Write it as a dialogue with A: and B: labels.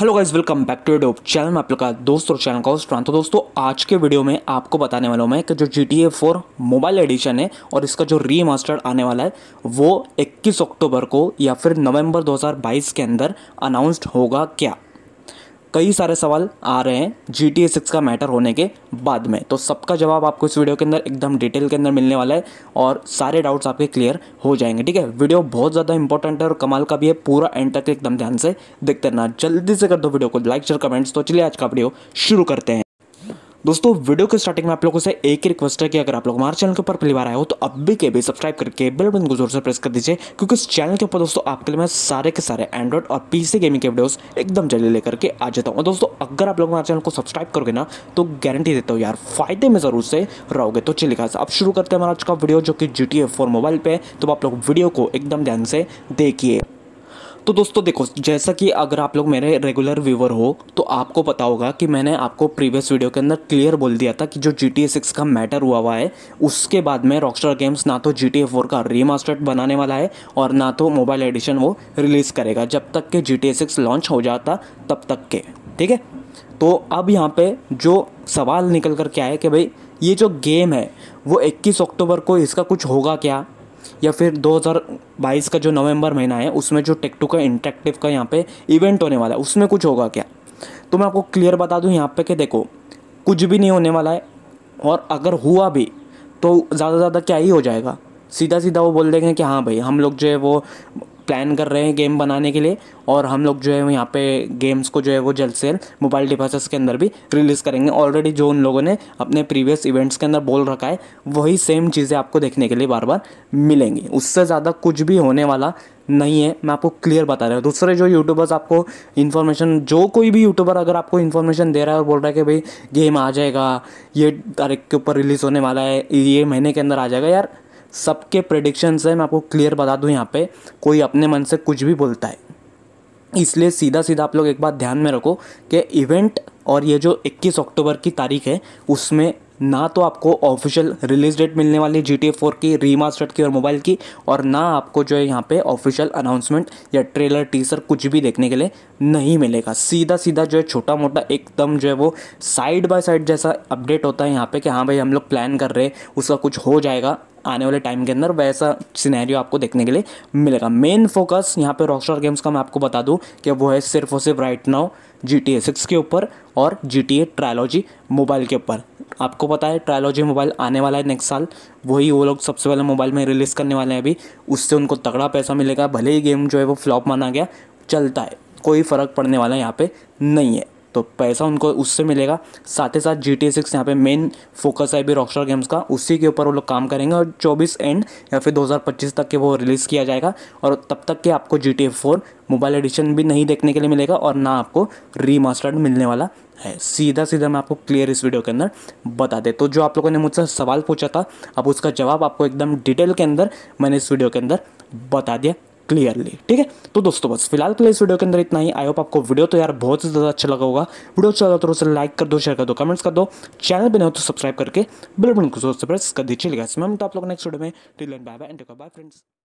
A: hello guys welcome back to डोब channel में आप लोग का दोस्त और चैनल का स्ट्रांत तो दोस्तों आज के वीडियो में आपको बताने वाला हूँ मैं कि जो G T A four mobile edition है और इसका जो रीमास्टर्ड आने वाला है वो 21 अक्टूबर को या फिर नवंबर 2022 के अंदर अनाउंस्ड होगा क्या कई सारे सवाल आ रहे हैं जी टी सिक्स का मैटर होने के बाद में तो सबका जवाब आपको इस वीडियो के अंदर एकदम डिटेल के अंदर मिलने वाला है और सारे डाउट्स आपके क्लियर हो जाएंगे ठीक है वीडियो बहुत ज़्यादा इंपॉर्टेंट है और कमाल का भी है पूरा एंड तक एकदम ध्यान से देखते रहना जल्दी से कर दो वीडियो को लाइक शेयर कमेंट्स तो चलिए आज का वीडियो शुरू करते हैं दोस्तों वीडियो के स्टार्टिंग में आप लोगों से एक ही रिक्वेस्ट है कि अगर आप लोग हमारे चैनल के ऊपर पहली बार आए हो तो अब भी के भी सब्सक्राइब करके बेल बटन को जोर से प्रेस कर दीजिए क्योंकि इस चैनल के ऊपर दोस्तों आपके लिए मैं सारे के सारे एंड्रॉइड और पीसी गेमिंग के वीडियोस एकदम जल्दी लेकर के आ जाता हूँ दोस्तों अगर आप लोग हमारे चैनल को सब्सक्राइब करोगे ना तो गारंटी देता हूँ यार फायदे में जरूर से रहोगे तो चलिए खास अब शुरू करते हैं हमारा आज का वीडियो जो कि जी टी मोबाइल पर तो आप लोग वीडियो को एकदम ध्यान से देखिए तो दोस्तों देखो जैसा कि अगर आप लोग मेरे रेगुलर व्यूवर हो तो आपको पता होगा कि मैंने आपको प्रीवियस वीडियो के अंदर क्लियर बोल दिया था कि जो जी टी सिक्स का मैटर हुआ हुआ है उसके बाद में रॉकस्टार गेम्स ना तो जी टी फोर का रीमास्टर्ड बनाने वाला है और ना तो मोबाइल एडिशन वो रिलीज़ करेगा जब तक के जी टी सिक्स लॉन्च हो जाता तब तक के ठीक है तो अब यहाँ पे जो सवाल निकल कर क्या है कि भाई ये जो गेम है वो 21 अक्टूबर को इसका कुछ होगा क्या या फिर 2022 का जो नवंबर महीना है उसमें जो टेक्टू का इंटरेक्टिव का यहाँ पे इवेंट होने वाला है उसमें कुछ होगा क्या तो मैं आपको क्लियर बता दूँ यहाँ पे कि देखो कुछ भी नहीं होने वाला है और अगर हुआ भी तो ज़्यादा से ज़्यादा क्या ही हो जाएगा सीधा सीधा वो बोल देंगे कि हाँ भाई हम लोग जो है वो प्लान कर रहे हैं गेम बनाने के लिए और हम लोग जो है यहाँ पे गेम्स को जो है वो जल्द से जल्द मोबाइल डिवाइसेस के अंदर भी रिलीज़ करेंगे ऑलरेडी जो उन लोगों ने अपने प्रीवियस इवेंट्स के अंदर बोल रखा है वही सेम चीज़ें आपको देखने के लिए बार बार मिलेंगी उससे ज़्यादा कुछ भी होने वाला नहीं है मैं आपको क्लियर बता रहा हूँ दूसरे जो यूट्यूबर्स आपको इन्फॉर्मेशन जो कोई भी यूट्यूबर अगर आपको इन्फॉर्मेशन दे रहा है और बोल रहा है कि भाई गेम आ जाएगा ये तारीख के ऊपर रिलीज़ होने वाला है ये महीने के अंदर आ जाएगा यार सबके प्रडिक्शन है मैं आपको क्लियर बता दूँ यहाँ पे कोई अपने मन से कुछ भी बोलता है इसलिए सीधा सीधा आप लोग एक बात ध्यान में रखो कि इवेंट और ये जो 21 अक्टूबर की तारीख है उसमें ना तो आपको ऑफिशियल रिलीज डेट मिलने वाली जी टी फोर की रीमास्टर्ड की और मोबाइल की और ना आपको जो है यहाँ पे ऑफिशियल अनाउंसमेंट या ट्रेलर टीसर कुछ भी देखने के लिए नहीं मिलेगा सीधा सीधा जो है छोटा मोटा एकदम जो है वो साइड बाय साइड जैसा अपडेट होता है यहाँ पे कि हाँ भाई हम लोग प्लान कर रहे हैं उसका कुछ हो जाएगा आने वाले टाइम के अंदर वैसा सिनेरियो आपको देखने के लिए मिलेगा मेन फोकस यहाँ पे रॉकस्टार गेम्स का मैं आपको बता दूँ कि वो है सिर्फ और सिर्फ right now G T A six के ऊपर और G T A trilogy mobile के ऊपर आपको पता है ट्रायलॉजी मोबाइल आने वाला है नेक्स्ट साल वही वो लोग सबसे पहले मोबाइल में रिलीज़ करने वाले हैं अभी उससे उनको तगड़ा पैसा मिलेगा भले ही गेम जो है वो फ्लॉप माना गया चलता है कोई फ़र्क पड़ने वाला यहाँ पर नहीं है तो पैसा उनको उससे मिलेगा साथ ही साथ जी टी सिक्स यहाँ पर मेन फोकस है अभी रॉकस्टार गेम्स का उसी के ऊपर वो लोग काम करेंगे और चौबीस एंड या फिर 2025 तक के वो रिलीज़ किया जाएगा और तब तक के आपको G T four mobile edition भी नहीं देखने के लिए मिलेगा और ना आपको रीमास्टर्ड मिलने वाला है सीधा सीधा मैं आपको क्लियर इस वीडियो के अंदर बता दे तो जो आप लोगों ने मुझसे सवाल पूछा था अब उसका जवाब आपको एकदम डिटेल के अंदर मैंने इस वीडियो के अंदर बता दिया क्लियरली ठीक है तो दोस्तों बस फिलहाल के लिए इस वीडियो के अंदर इतना ही आई होप आपको वीडियो तो यार बहुत ही ज़्यादा अच्छा लगा होगा वीडियो अच्छा लगा तो उसे लाइक कर दो शेयर कर दो कमेंट्स कर दो चैनल भी नहीं हो तो सब्सक्राइब करके बिल्कुल प्रेस कर दीजिएगा इसमें तो आप लोग नेक्स्ट वीडियो में till end bye bye and bye friends